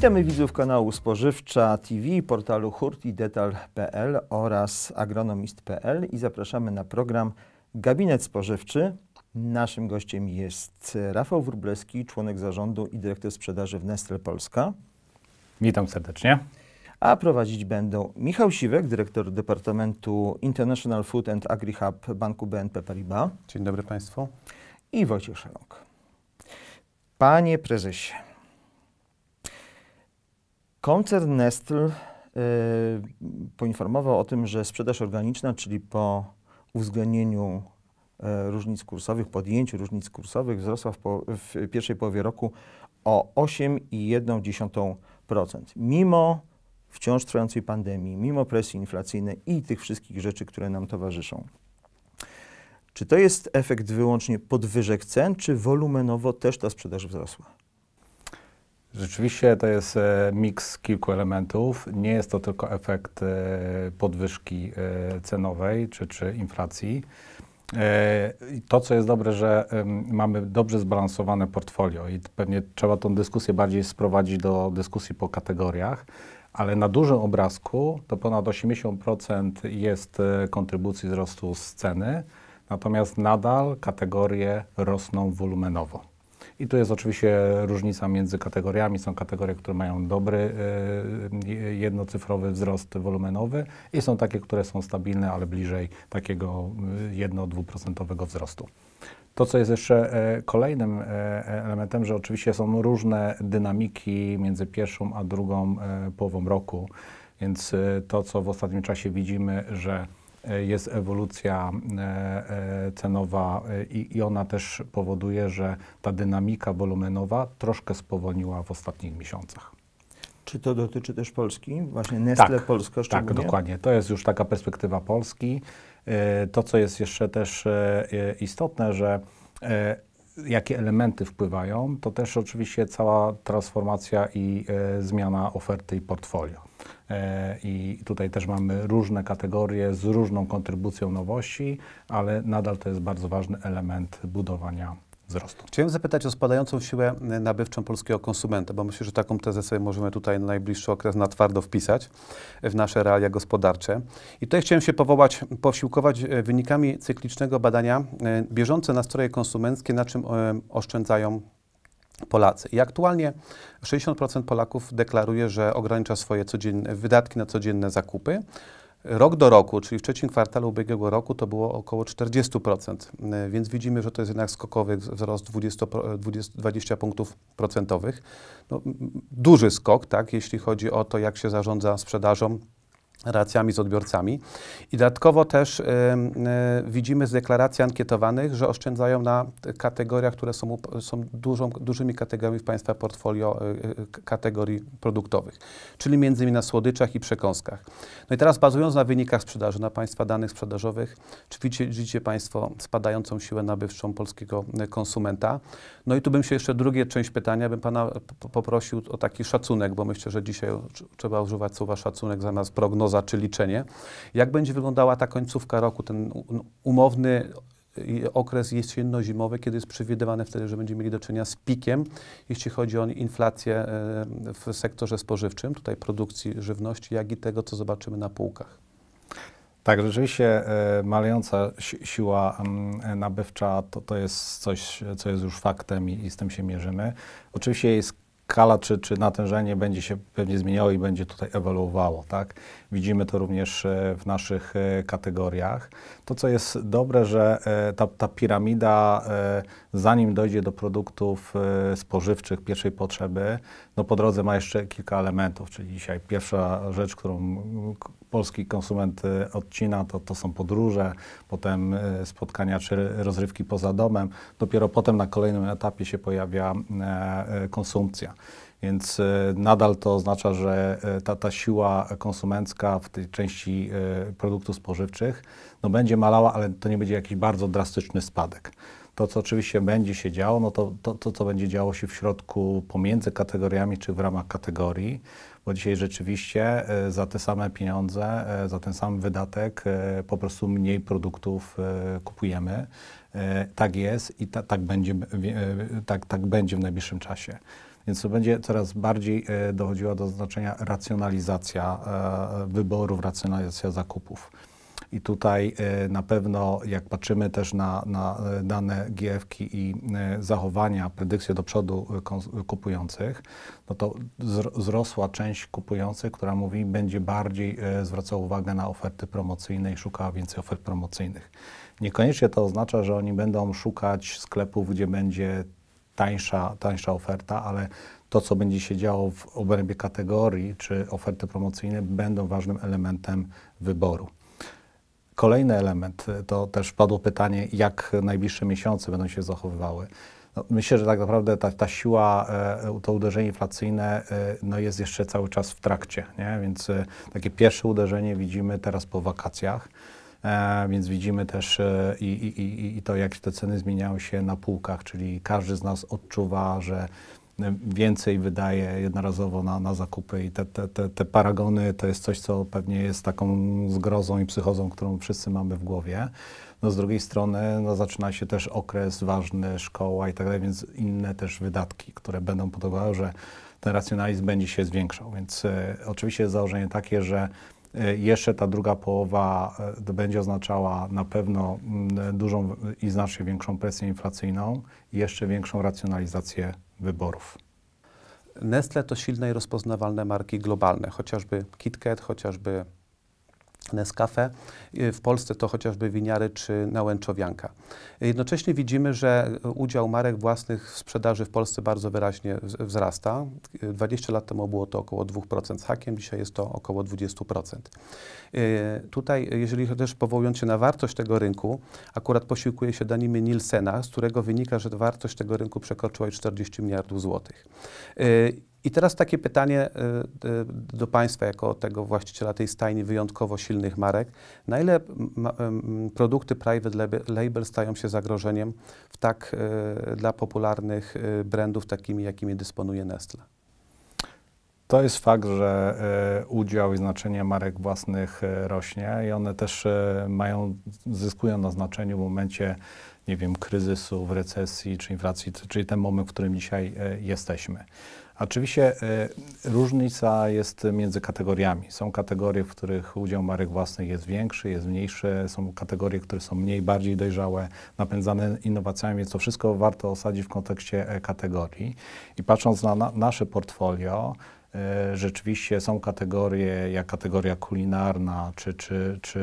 Witamy widzów kanału Spożywcza TV, portalu hurtidetal.pl oraz agronomist.pl i zapraszamy na program Gabinet Spożywczy. Naszym gościem jest Rafał Wróblewski, członek zarządu i dyrektor sprzedaży w Nestle Polska. Witam serdecznie. A prowadzić będą Michał Siwek, dyrektor Departamentu International Food and Agri-Hub Banku BNP Paribas. Dzień dobry Państwu. I Wojciech Szerok. Panie prezesie, Koncern Nestle y, poinformował o tym, że sprzedaż organiczna, czyli po uwzględnieniu y, różnic kursowych, podjęciu różnic kursowych wzrosła w, po, w pierwszej połowie roku o 8,1%. Mimo wciąż trwającej pandemii, mimo presji inflacyjnej i tych wszystkich rzeczy, które nam towarzyszą. Czy to jest efekt wyłącznie podwyżek cen, czy wolumenowo też ta sprzedaż wzrosła? Rzeczywiście to jest e, miks kilku elementów. Nie jest to tylko efekt e, podwyżki e, cenowej czy, czy inflacji. To, co jest dobre, że mamy dobrze zbalansowane portfolio i pewnie trzeba tą dyskusję bardziej sprowadzić do dyskusji po kategoriach, ale na dużym obrazku to ponad 80% jest kontrybucji wzrostu z ceny, natomiast nadal kategorie rosną wolumenowo. I tu jest oczywiście różnica między kategoriami. Są kategorie, które mają dobry e, jednocyfrowy wzrost wolumenowy i są takie, które są stabilne, ale bliżej takiego 1-2% e, wzrostu. To, co jest jeszcze e, kolejnym elementem, że oczywiście są różne dynamiki między pierwszą a drugą połową roku, więc to, co w ostatnim czasie widzimy, że E, jest ewolucja e, e, cenowa i, ona też powoduje, że ta dynamika wolumenowa troszkę spowolniła w ostatnich miesiącach. Czy to dotyczy też Polski? Właśnie Nestle tak, Polska tak, szczególnie? Tak, dokładnie. To jest już taka perspektywa Polski. To, co jest jeszcze też istotne, że jakie elementy wpływają, to też oczywiście cała transformacja i zmiana oferty i portfolio. E, I tutaj też mamy różne kategorie z różną kontrybucją nowości, ale nadal to jest bardzo ważny element budowania wzrostu. Chciałem zapytać o spadającą siłę nabywczą polskiego konsumenta, bo myślę, że taką tezę sobie możemy tutaj na najbliższy okres na twardo wpisać w nasze realia gospodarcze. I tutaj chciałem się powołać, posiłkować wynikami cyklicznego badania e, bieżące nastroje konsumenckie, na czym e, oszczędzają Polacy. I aktualnie 60% Polaków deklaruje, że ogranicza swoje wydatki na codzienne zakupy. Rok do roku, czyli w trzecim kwartale ubiegłego roku, to było około 40%, więc widzimy, że to jest jednak skokowy wzrost 20, 20, 20 punktów procentowych. No, duży skok, tak, jeśli chodzi o to, jak się zarządza sprzedażą relacjami z odbiorcami. I dodatkowo też y, y, widzimy z deklaracji ankietowanych, że oszczędzają na kategoriach, które są, są dużą, dużymi kategoriami w Państwa portfolio y, kategorii produktowych, czyli między innymi na słodyczach i przekąskach. No i teraz bazując na wynikach sprzedaży, na Państwa danych sprzedażowych, czy widzicie, widzicie Państwo spadającą siłę nabywczą polskiego konsumenta? No i tu bym się jeszcze drugie część pytania, bym Pana poprosił o taki szacunek, bo myślę, że dzisiaj trzeba używać słowa szacunek zamiast prognoz prognoza czy liczenie. Jak będzie wyglądała ta końcówka roku, ten umowny okres jesienno-zimowy, kiedy jest przewidywane wtedy, że będziemy mieli do czynienia z pikiem, jeśli chodzi o inflację e, w sektorze spożywczym, tutaj produkcji żywności, jak i tego, co zobaczymy na półkach. Tak, rzeczywiście e, malejąca siła nabywcza to, to jest coś, co jest już faktem i, i z tym się mierzymy. Oczywiście jest skala czy, czy natężenie będzie się pewnie zmieniało i będzie tutaj ewoluowało. Tak? Widzimy to również e, w naszych e, kategoriach. To, co jest dobre, że e, ta, ta piramida, zanim dojdzie do produktów spożywczych pierwszej potrzeby, no po drodze ma jeszcze kilka elementów, czyli dzisiaj pierwsza rzecz, którą polski konsument odcina, to, to są podróże, potem spotkania czy rozrywki poza domem. Dopiero potem na kolejnym etapie się pojawia konsumpcja. Więc e, nadal to oznacza, że e, ta, ta siła konsumencka w tej części e, produktów spożywczych no będzie malała, ale to nie będzie jakiś bardzo drastyczny spadek. To, co oczywiście będzie się działo, no to, to, to co będzie działo się w środku pomiędzy kategoriami czy w ramach kategorii, bo dzisiaj rzeczywiście za te same pieniądze, za ten sam wydatek po prostu mniej produktów kupujemy. Tak jest i ta, tak, będzie, tak, tak będzie w najbliższym czasie. Więc to będzie coraz bardziej e, dochodziła do znaczenia racjonalizacja e, wyborów, racjonalizacja zakupów. I tutaj e, na pewno, jak patrzymy też na, na dane GF-ki i zachowania, predykcje do przodu kupujących, no to wzrosła część kupujących, która mówi, będzie bardziej zwracała uwagę na oferty promocyjne i szukała więcej ofert promocyjnych. Niekoniecznie to oznacza, że oni będą szukać sklepów, gdzie będzie tańsza, tańsza oferta, ale to, co będzie się działo w obrębie kategorii czy oferty promocyjne, będą ważnym elementem wyboru. Kolejny element, to też padło pytanie, jak najbliższe miesiące będą się zachowywały. No, myślę, że tak naprawdę ta, ta siła, e, to uderzenie inflacyjne e, no jest jeszcze cały czas w trakcie, nie? więc e, takie pierwsze uderzenie widzimy teraz po wakacjach. E, więc widzimy też e, i, i, i to, jak te ceny zmieniają się na półkach, czyli każdy z nas odczuwa, że e, więcej wydaje jednorazowo na, na zakupy i te, te, te, te, paragony to jest coś, co pewnie jest taką zgrozą i psychozą, którą wszyscy mamy w głowie. No z drugiej strony no zaczyna się też okres ważny, szkoła i tak dalej, więc inne też wydatki, które będą podobały, że ten racjonalizm będzie się zwiększał. Więc y, oczywiście jest założenie takie, że E, jeszcze ta druga połowa e, będzie oznaczała na pewno mm, dużą i znacznie większą presję inflacyjną i jeszcze większą racjonalizację wyborów. Nestle to silne i rozpoznawalne marki globalne, chociażby KitKat, chociażby Nescafe, w Polsce to chociażby winiary czy nałęczowianka. Jednocześnie widzimy, że udział marek własnych w sprzedaży w Polsce bardzo wyraźnie wzrasta. 20 lat temu było to około 2% z hakiem, dzisiaj jest to około 20%. Y, tutaj, jeżeli też powołując się na wartość tego rynku, akurat posiłkuje się danymi Nielsena, z którego wynika, że wartość tego rynku przekroczyła już 40 miliardów złotych. Y, i teraz takie pytanie y, y, do Państwa, jako tego właściciela tej stajni wyjątkowo silnych marek. Na ile produkty private label stają się zagrożeniem w tak y, dla popularnych brandów, takimi jakimi dysponuje Nestle? To jest fakt, że udział i znaczenie marek własnych rośnie i one też mają, zyskują na znaczeniu w momencie, nie wiem, kryzysu, recesji czy inflacji, czyli ten moment, w którym dzisiaj jesteśmy. Oczywiście y, różnica jest między kategoriami. Są kategorie, w których udział marek własnych jest większy, jest mniejszy, są kategorie, które są mniej, bardziej dojrzałe, napędzane innowacjami, więc to wszystko warto osadzić w kontekście e, kategorii. I patrząc na, na nasze portfolio, y, rzeczywiście są kategorie, jak kategoria kulinarna czy, czy, czy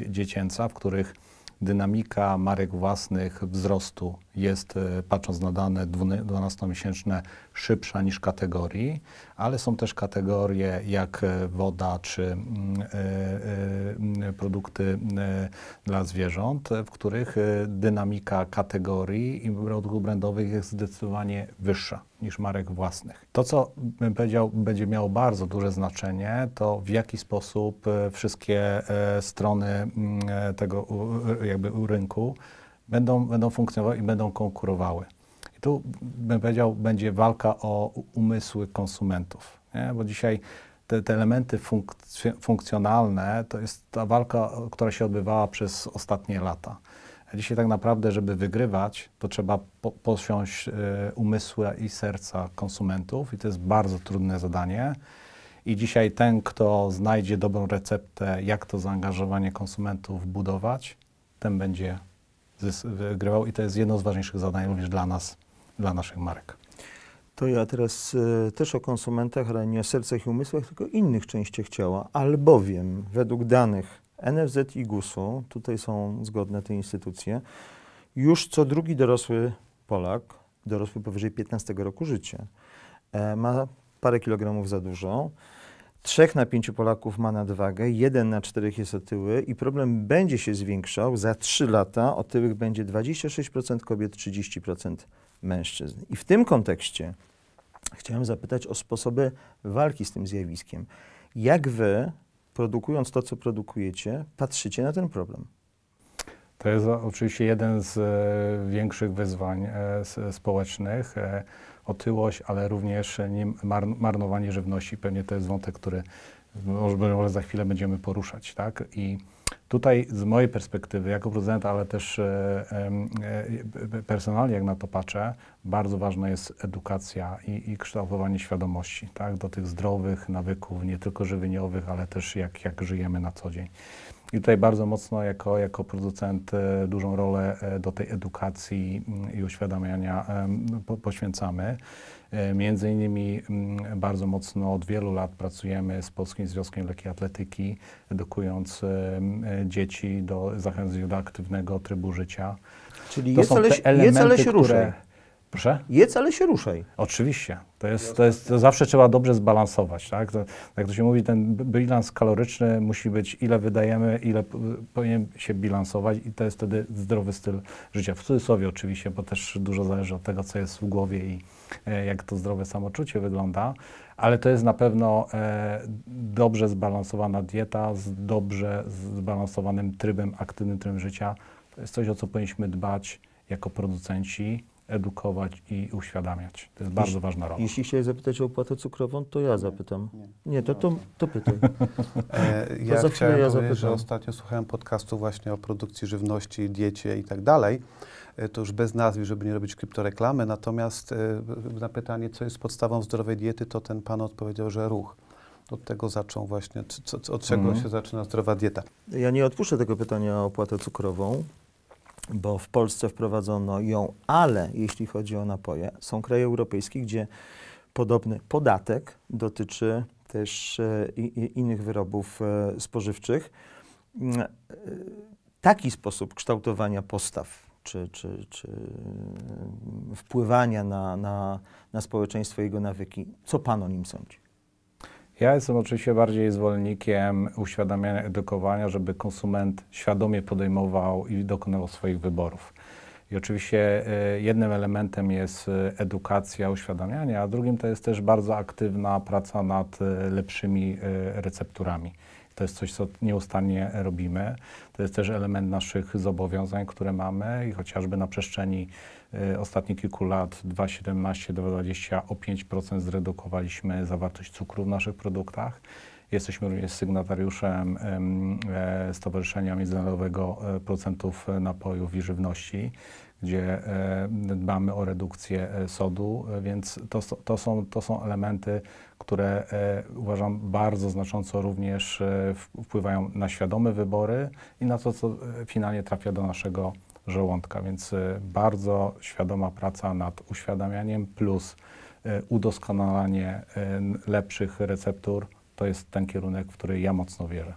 y, dziecięca, w których dynamika marek własnych wzrostu jest, e, patrząc na dane 12-miesięczne, szybsza niż kategorii, ale są też kategorie jak e, woda czy mm, e, mm, produkty dla zwierząt, w których dynamika kategorii i produktów brandowych jest zdecydowanie wyższa niż marek własnych. To, co bym powiedział, będzie miało bardzo duże znaczenie, to w jaki sposób wszystkie strony mm, tego jakby rynku będą, będą funkcjonowały i będą konkurowały. I tu bym powiedział, będzie walka o umysły konsumentów, nie? bo dzisiaj te, te elementy funkcjonalne to jest ta walka, która się odbywała przez ostatnie lata. Dzisiaj tak naprawdę, żeby wygrywać, to trzeba po, posiąść y, umysły i serca konsumentów i to jest bardzo trudne zadanie. I dzisiaj ten, kto znajdzie dobrą receptę, jak to zaangażowanie konsumentów budować, ten będzie wygrywał i to jest jedno z ważniejszych zadań również dla nas, dla naszych marek. To ja teraz y, też o konsumentach, ale nie o sercach i umysłach, tylko innych częściach ciała, albowiem według danych NFZ i GUS-u, tutaj są zgodne te instytucje, już co drugi dorosły Polak, dorosły powyżej 15 roku życia, e, ma parę kilogramów za dużo, Trzech na pięciu Polaków ma nadwagę, jeden na czterech jest otyły i problem będzie się zwiększał. Za trzy lata otyłych będzie 26% kobiet, 30% mężczyzn. I w tym kontekście chciałem zapytać o sposoby walki z tym zjawiskiem. Jak wy, produkując to, co produkujecie, patrzycie na ten problem? To jest oczywiście jeden z e, większych wyzwań e, społecznych. E, otyłość, ale również nie marnowanie żywności. Pewnie to jest wątek, który może, może za chwilę będziemy poruszać. Tak? I tutaj z mojej perspektywy, jako producenta, ale też e, e, e, personalnie, jak na to patrzę, bardzo ważna jest edukacja i, i kształtowanie świadomości tak? do tych zdrowych nawyków, nie tylko żywieniowych, ale też jak, jak żyjemy na co dzień. I tutaj bardzo mocno jako, jako producent e, dużą rolę e, do tej edukacji mm, i uświadamiania poświęcamy. E, między innymi mm, bardzo mocno od wielu lat pracujemy z Polskim Związkiem Leki Atletyki, edukując dzieci do zachęcenia do aktywnego trybu życia. Czyli to jest, są te elementy, jest, ale się które, Proszę? Jedz, ale się ruszaj. Oczywiście. To jest, to jest to zawsze trzeba dobrze zbalansować. Tak? To, jak to się mówi, ten bilans kaloryczny musi być, ile wydajemy, ile powinien się bilansować i to jest wtedy zdrowy styl życia. W cudzysłowie oczywiście, bo też dużo zależy od tego, co jest w głowie i e, jak to zdrowe samoczucie wygląda, ale to jest na pewno e, dobrze zbalansowana dieta z dobrze zbalansowanym trybem, aktywnym trybem życia. To jest coś, o co powinniśmy dbać jako producenci edukować i uświadamiać. To jest bardzo jeśli, ważna rola. Jeśli chciałeś zapytać o opłatę cukrową, to ja zapytam. Nie, nie. nie to, to, to pytaj. E, ja chciałem ja powiedzieć, że ostatnio słuchałem podcastu właśnie o produkcji żywności, diecie i tak dalej. E, to już bez nazwy, żeby nie robić kryptoreklamy. Natomiast e, na pytanie, co jest podstawą zdrowej diety, to ten pan odpowiedział, że ruch. Od tego zaczął właśnie, od czego mm. się zaczyna zdrowa dieta? Ja nie odpuszczę tego pytania o opłatę cukrową, bo w Polsce wprowadzono ją, ale jeśli chodzi o napoje, są kraje europejskie, gdzie podobny podatek dotyczy też e, i, i innych wyrobów e, spożywczych. Mm, e, taki sposób kształtowania postaw czy, czy, czy mm, wpływania na, na, na społeczeństwo i jego nawyki, co Pan o nim sądzi? Ja jestem oczywiście bardziej zwolennikiem uświadamiania, edukowania, żeby konsument świadomie podejmował i dokonał swoich wyborów. I oczywiście e, jednym elementem jest e, edukacja, uświadamianie, a drugim to jest też bardzo aktywna praca nad e, lepszymi recepturami. To jest coś, co nieustannie robimy. To jest też element naszych zobowiązań, które mamy i chociażby na przestrzeni y, ostatnich kilku lat 2017-2020 o 5% zredukowaliśmy zawartość cukru w naszych produktach. Jesteśmy również sygnatariuszem e, Stowarzyszenia Międzynarodowego e, procentów Napojów i Żywności, gdzie e, dbamy o redukcję sodu, więc to, to, są, to są elementy, które uważam bardzo znacząco również wpływają na świadome wybory i na to, co finalnie trafia do naszego żołądka, więc bardzo świadoma praca nad uświadamianiem plus udoskonalanie lepszych receptur to jest ten kierunek, w który ja mocno wierzę.